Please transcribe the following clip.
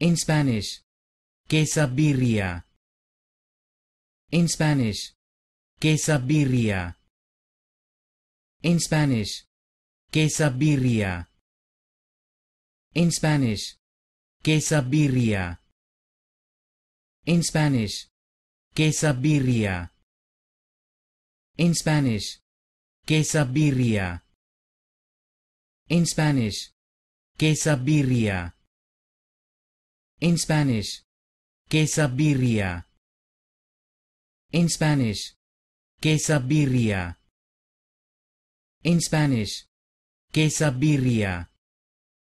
In Spanish, que sabiria. In Spanish, que sabiria. In Spanish, que sabiria. In Spanish, que sabiria. In Spanish, que sabiria. In Spanish, que sabiria. In Spanish, que sabiria. In Spanish, que sabiría. In Spanish, que sabiría. In Spanish, que sabiría.